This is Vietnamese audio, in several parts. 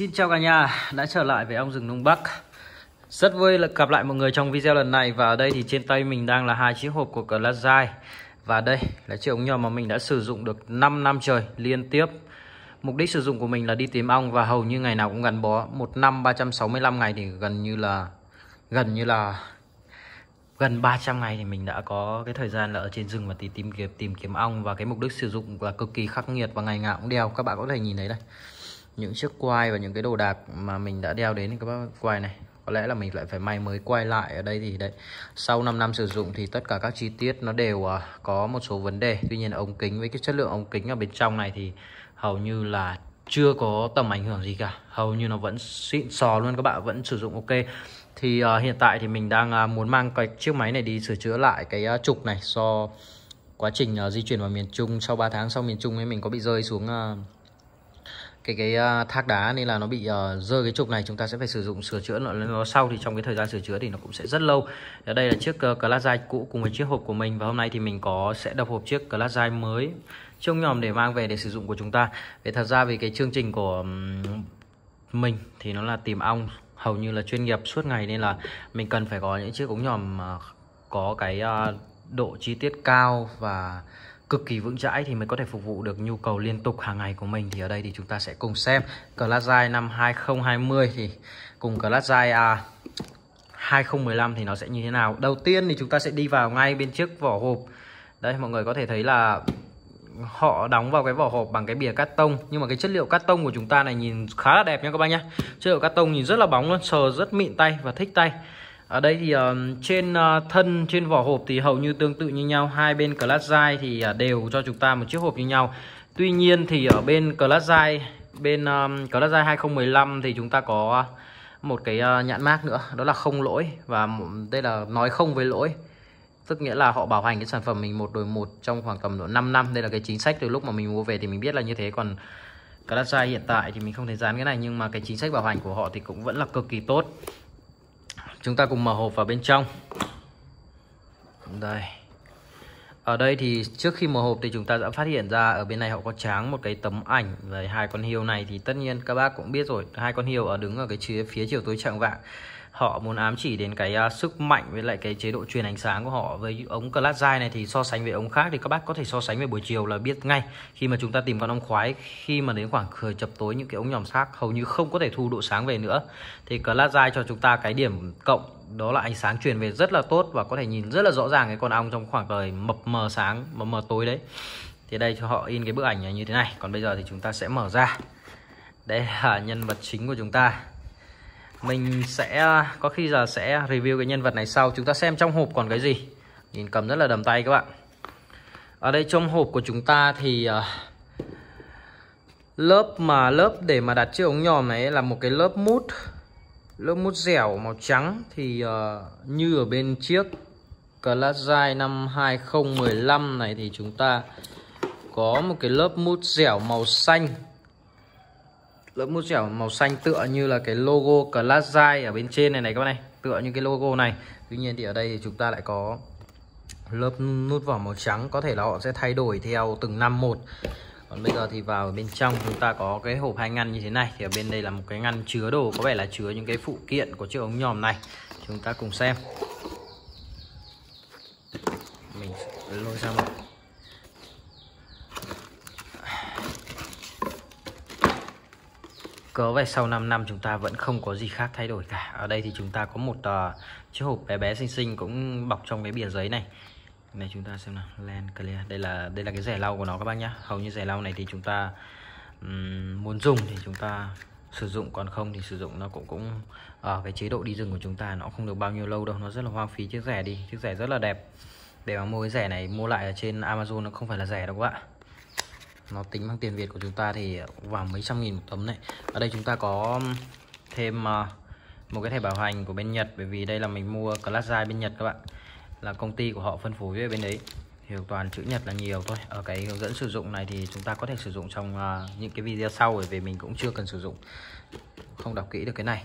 Xin chào cả nhà, đã trở lại với ông rừng Nông Bắc Rất vui là gặp lại mọi người trong video lần này Và ở đây thì trên tay mình đang là hai chiếc hộp của Classai Và đây là chiếc ống nhòm mà mình đã sử dụng được 5 năm trời liên tiếp Mục đích sử dụng của mình là đi tìm ong và hầu như ngày nào cũng gắn bó Một năm 365 ngày thì gần như là Gần như là gần 300 ngày thì mình đã có cái thời gian là ở trên rừng và tìm kiếm tìm kiếm ong và cái mục đích sử dụng là cực kỳ khắc nghiệt và ngày nào cũng đeo các bạn có thể nhìn thấy đây những chiếc quai và những cái đồ đạc mà mình đã đeo đến các bác quay này có lẽ là mình lại phải may mới quay lại ở đây thì đấy sau 5 năm sử dụng thì tất cả các chi tiết nó đều à, có một số vấn đề tuy nhiên ống kính với cái chất lượng ống kính ở bên trong này thì hầu như là chưa có tầm ảnh hưởng gì cả hầu như nó vẫn xịn sò luôn các bạn vẫn sử dụng ok thì uh, hiện tại thì mình đang uh, muốn mang cái chiếc máy này đi sửa chữa lại cái uh, trục này do so quá trình uh, di chuyển vào miền Trung sau 3 tháng sau miền Trung ấy mình có bị rơi xuống uh, cái cái à, thác đá nên là nó bị uh, rơi cái trục này chúng ta sẽ phải sử dụng sửa chữa nó sau thì trong cái thời gian sửa chữa thì nó cũng sẽ rất lâu ở đây là chiếc uh, ờ, dài cũ cùng với chiếc hộp của mình và hôm nay thì mình có sẽ đập hộp chiếc dài mới trông nhòm để mang về để sử dụng của chúng ta vậy thật ra vì cái chương trình của mình thì nó là tìm ong hầu như là chuyên nghiệp suốt ngày nên là mình cần phải có những chiếc ống nhòm ờ, có cái độ chi tiết cao và cực kỳ vững chãi thì mới có thể phục vụ được nhu cầu liên tục hàng ngày của mình thì ở đây thì chúng ta sẽ cùng xem Class năm 2020 thì cùng Class à, 2015 thì nó sẽ như thế nào đầu tiên thì chúng ta sẽ đi vào ngay bên trước vỏ hộp đây mọi người có thể thấy là họ đóng vào cái vỏ hộp bằng cái bìa cắt tông nhưng mà cái chất liệu cắt tông của chúng ta này nhìn khá là đẹp nha các bác nhá chất liệu cắt tông nhìn rất là bóng luôn sờ rất mịn tay và thích tay ở đây thì uh, trên uh, thân trên vỏ hộp thì hầu như tương tự như nhau hai bên class size thì uh, đều cho chúng ta một chiếc hộp như nhau tuy nhiên thì ở bên class size bên um, class size 2015 thì chúng ta có một cái uh, nhãn mát nữa đó là không lỗi và đây là nói không với lỗi tức nghĩa là họ bảo hành cái sản phẩm mình một đổi một trong khoảng tầm độ 5 năm đây là cái chính sách từ lúc mà mình mua về thì mình biết là như thế còn Classai hiện tại thì mình không thấy dán cái này nhưng mà cái chính sách bảo hành của họ thì cũng vẫn là cực kỳ tốt chúng ta cùng mở hộp vào bên trong đây ở đây thì trước khi mở hộp thì chúng ta đã phát hiện ra ở bên này họ có tráng một cái tấm ảnh về hai con hiêu này thì tất nhiên các bác cũng biết rồi hai con hiêu ở đứng ở cái phía chiều tối trạng vạng họ muốn ám chỉ đến cái uh, sức mạnh với lại cái chế độ truyền ánh sáng của họ với ống class dài này thì so sánh với ống khác thì các bác có thể so sánh về buổi chiều là biết ngay khi mà chúng ta tìm con ống khoái khi mà đến khoảng khởi chập tối những cái ống nhòm xác hầu như không có thể thu độ sáng về nữa thì class dài cho chúng ta cái điểm cộng đó là ánh sáng truyền về rất là tốt và có thể nhìn rất là rõ ràng cái con ong trong khoảng thời mập mờ sáng mờ mờ tối đấy thì đây cho họ in cái bức ảnh này như thế này còn bây giờ thì chúng ta sẽ mở ra đây là nhân vật chính của chúng ta mình sẽ có khi giờ sẽ review cái nhân vật này sau chúng ta xem trong hộp còn cái gì nhìn cầm rất là đầm tay các bạn ở đây trong hộp của chúng ta thì uh, lớp mà lớp để mà đặt chiếc ống nhòm này là một cái lớp mút lớp mút dẻo màu trắng thì uh, như ở bên chiếc Classai năm 2015 này thì chúng ta có một cái lớp mút dẻo màu xanh lớp mút dẻo màu xanh tựa như là cái logo Class ở bên trên này này các bạn này tựa như cái logo này tuy nhiên thì ở đây thì chúng ta lại có lớp nút vỏ màu trắng có thể là họ sẽ thay đổi theo từng năm một còn bây giờ thì vào bên trong chúng ta có cái hộp hai ngăn như thế này thì ở bên đây là một cái ngăn chứa đồ có vẻ là chứa những cái phụ kiện của chiếc ống nhòm này chúng ta cùng xem mình lôi ra một Cớ vậy sau 5 năm chúng ta vẫn không có gì khác thay đổi cả Ở đây thì chúng ta có một uh, chiếc hộp bé bé xinh xinh cũng bọc trong cái bìa giấy này Này chúng ta xem nào, Land Clear Đây là đây là cái rẻ lau của nó các bác nhá Hầu như rẻ lau này thì chúng ta um, muốn dùng thì chúng ta sử dụng còn không thì sử dụng nó cũng cũng ở ờ, cái chế độ đi rừng của chúng ta nó không được bao nhiêu lâu đâu nó rất là hoang phí chiếc rẻ đi chiếc rẻ rất là đẹp để mà mua cái rẻ này mua lại ở trên Amazon nó không phải là rẻ đâu các bạn nó tính bằng tiền Việt của chúng ta thì vào mấy trăm nghìn một tấm đấy ở đây chúng ta có thêm ờ, một cái thẻ bảo hành của bên Nhật bởi vì đây là mình mua Class dài bên Nhật các bạn là công ty của họ phân phối với bên đấy thì toàn chữ Nhật là nhiều thôi ở cái hướng dẫn sử dụng này thì chúng ta có thể sử dụng trong ờ, những cái video sau bởi vì mình cũng chưa cần sử dụng không đọc kỹ được cái này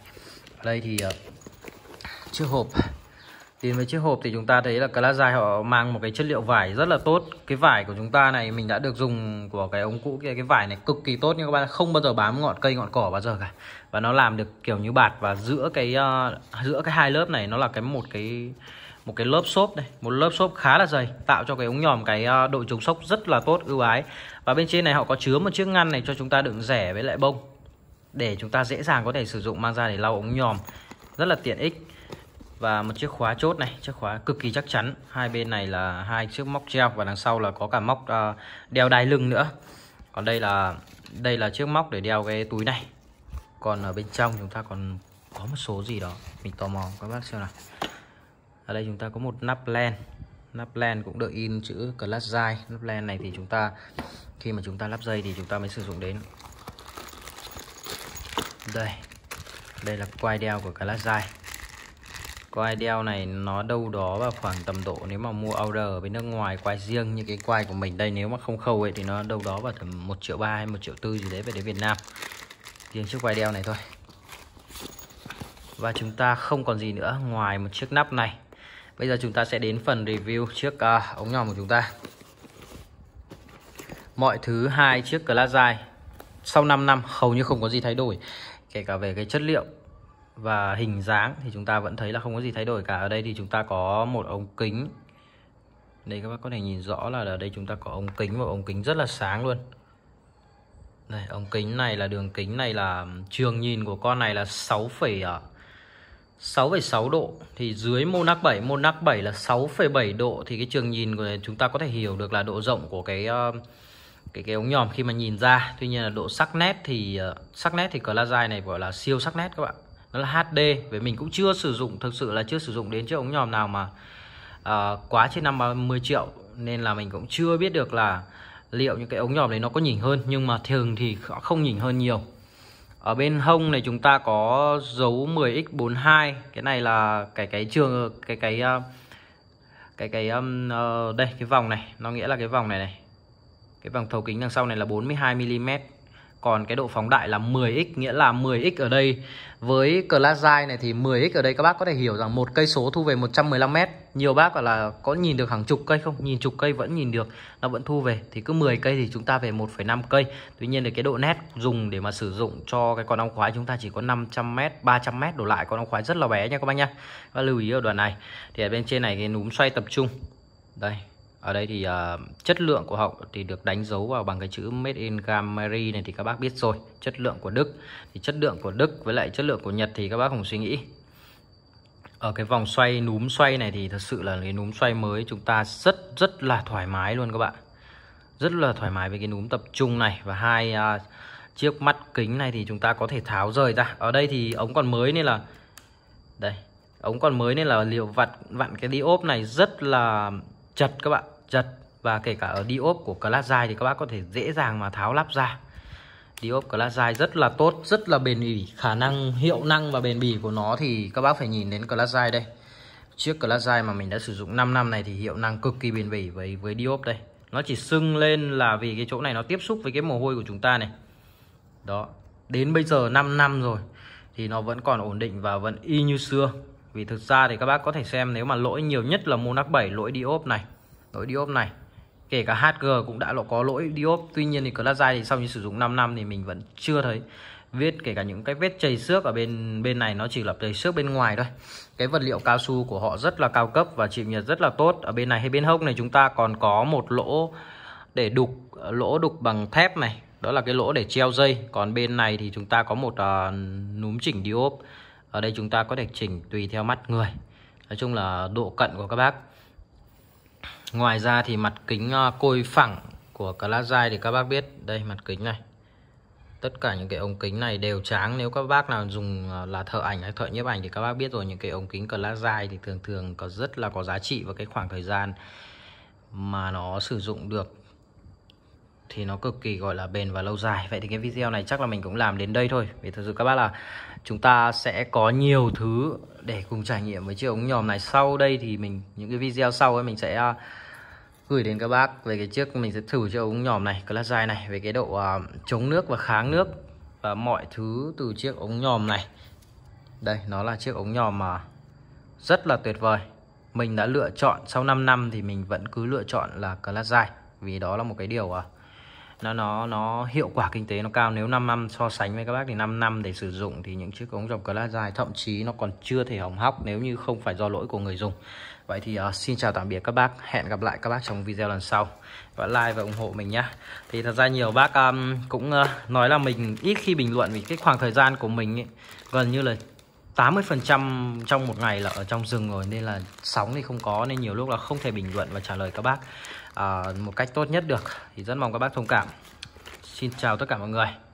ở đây thì uh, hộp thì với chiếc hộp thì chúng ta thấy là Clazai họ mang một cái chất liệu vải rất là tốt cái vải của chúng ta này mình đã được dùng của cái ống cũ kia cái vải này cực kỳ tốt nhưng các bạn không bao giờ bám ngọn cây ngọn cỏ bao giờ cả và nó làm được kiểu như bạt và giữa cái uh, giữa cái hai lớp này nó là cái một cái một cái lớp xốp này một lớp xốp khá là dày tạo cho cái ống nhòm cái ờ, độ chống sốc rất là tốt ưu ái và bên trên này họ có chứa một chiếc ngăn này cho chúng ta đựng rẻ với lại bông để chúng ta dễ dàng có thể sử dụng mang ra để lau ống nhòm rất là tiện ích và một chiếc khóa chốt này chiếc khóa cực kỳ chắc chắn hai bên này là hai chiếc móc treo và đằng sau là có cả móc ờ, đeo đai lưng nữa còn đây là đây là chiếc móc để đeo cái túi này còn ở bên trong chúng ta còn có một số gì đó mình tò mò các bác xem nào ở đây chúng ta có một nắp len nắp len cũng được in chữ class size nắp len này thì chúng ta khi mà chúng ta lắp dây thì chúng ta mới sử dụng đến đây đây là quai đeo của class size quai đeo này nó đâu đó vào khoảng tầm độ nếu mà mua order ở bên nước ngoài quai riêng như cái quai của mình đây nếu mà không khâu ấy thì nó đâu đó vào tầm một triệu ba hay một triệu tư gì đấy về đến Việt Nam riêng chiếc quai đeo này thôi và chúng ta không còn gì nữa ngoài một chiếc nắp này bây giờ chúng ta sẽ đến phần review chiếc uh, ống nhòm của chúng ta mọi thứ hai chiếc glass dài sau 5 năm hầu như không có gì thay đổi kể cả về cái chất liệu và hình dáng thì chúng ta vẫn thấy là không có gì thay đổi cả ở đây thì chúng ta có một ống kính đây các bác có thể nhìn rõ là ở đây chúng ta có ống kính và ống kính rất là sáng luôn đây, ống kính này là đường kính này là trường nhìn của con này là 6, 6,6 à, độ thì dưới Monarch 7, Monarch 7 là 6,7 độ thì cái trường nhìn của chúng ta có thể hiểu được là độ rộng của cái cái cái ống nhòm khi mà nhìn ra. Tuy nhiên là độ sắc nét thì ờ, sắc nét thì Class này gọi là siêu sắc nét các bạn nó là HD vì mình cũng chưa sử dụng thực sự là chưa sử dụng đến chiếc ống nhòm nào mà uh, quá trên 50 triệu nên là mình cũng chưa biết được là liệu những cái ống nhòm đấy nó có nhỉnh hơn nhưng mà thường thì không nhỉnh hơn nhiều ở bên hông này chúng ta có dấu 10x42 cái này là cái cái trường cái cái à, cái cái, cái um, ờ, đây cái vòng này nó nghĩa là cái vòng này này cái vòng thấu kính đằng sau này là 42 mm còn cái độ phóng đại là 10x nghĩa là 10x ở đây với Classai này thì 10x ở đây các bác có thể hiểu rằng một cây số thu về 115 m. Nhiều bác gọi là có nhìn được hàng chục cây không? Nhìn chục cây vẫn nhìn được, nó vẫn thu về. Thì cứ 10 cây thì chúng ta về 1,5 cây. Tuy nhiên thì cái độ nét dùng để mà sử dụng cho cái con ong khoái chúng ta chỉ có 500 m, 300 m đổ lại con ong khoái rất là bé nha các bác nha. Các lưu ý ở đoạn này. Thì ở bên trên này cái núm xoay tập trung. Đây, ở đây thì uh, chất lượng của họng thì được đánh dấu vào bằng cái chữ made in Gamari này thì các bác biết rồi chất lượng của Đức thì chất lượng của Đức với lại chất lượng của Nhật thì các bác không suy nghĩ ở cái vòng xoay núm xoay này thì thật sự là cái núm xoay mới chúng ta rất rất là thoải mái luôn các bạn rất là thoải mái với cái núm tập trung này và hai uh, chiếc mắt kính này thì chúng ta có thể tháo rời ra ở đây thì ống còn mới nên là đây ống còn mới nên là liệu vặn vặn cái đi ốp này rất là chật các bạn chật và kể cả ở diop của class dài thì các bác có thể dễ dàng mà tháo lắp ra diop class dài rất là tốt rất là bền bỉ khả năng hiệu năng và bền bỉ của nó thì các bác phải nhìn đến class dài đây chiếc class dài mà mình đã sử dụng 5 năm này thì hiệu năng cực kỳ bền bỉ với với diop đây nó chỉ sưng lên là vì cái chỗ này nó tiếp xúc với cái mồ hôi của chúng ta này đó đến bây giờ 5 năm rồi thì nó vẫn còn ổn định và vẫn y như xưa vì thực ra thì các bác có thể xem nếu mà lỗi nhiều nhất là monac 7 lỗi diop này lỗi diop này kể cả HG cũng đã có lỗi diop, tuy nhiên thì Class thì sau khi sử dụng 5 năm thì mình vẫn chưa thấy vết kể cả những cái vết chảy xước ở bên bên này nó chỉ là chảy xước bên ngoài thôi cái vật liệu cao su của họ rất là cao cấp và chịu nhiệt rất là tốt ở bên này hay bên hốc này chúng ta còn có một lỗ để đục lỗ đục bằng thép này đó là cái lỗ để treo dây còn bên này thì chúng ta có một uh, núm chỉnh diop, ở đây chúng ta có thể chỉnh tùy theo mắt người nói chung là độ cận của các bác Ngoài ra thì mặt kính ờ, côi phẳng của Classite thì các bác biết đây mặt kính này tất cả những cái ống kính này đều tráng nếu các bác nào dùng ờ, là thợ ảnh hay thợ nhiếp ảnh thì các bác biết rồi những cái ống kính Classite thì thường thường có rất là có giá trị và cái khoảng thời gian mà nó sử dụng được thì nó cực kỳ gọi là bền và lâu dài vậy thì cái video này chắc là mình cũng làm đến đây thôi vì thực sự các bác là chúng ta sẽ có nhiều thứ để cùng trải nghiệm với chiếc ống nhòm này sau đây thì mình những cái video sau ấy mình sẽ ờ, gửi đến các bác về cái chiếc mình sẽ thử cho ống nhòm này class dài này về cái độ uh, chống nước và kháng nước và mọi thứ từ chiếc ống nhòm này đây nó là chiếc ống nhòm mà rất là tuyệt vời mình đã lựa chọn sau 5 năm thì mình vẫn cứ lựa chọn là class dài vì đó là một cái điều uh, nó nó nó hiệu quả kinh tế nó cao nếu 5 năm so sánh với các bác thì 5 năm để sử dụng thì những chiếc ống dòng class dài thậm chí nó còn chưa thể hỏng hóc nếu như không phải do lỗi của người dùng vậy thì uh, xin chào tạm biệt các bác hẹn gặp lại các bác trong video lần sau và like và ủng hộ mình nhé thì thật ra nhiều bác um, cũng uh, nói là mình ít khi bình luận vì cái khoảng thời gian của mình ấy, gần như là 80% trong một ngày là ở trong rừng rồi nên là sóng thì không có nên nhiều lúc là không thể bình luận và trả lời các bác à, một cách tốt nhất được thì rất mong các bác thông cảm xin chào tất cả mọi người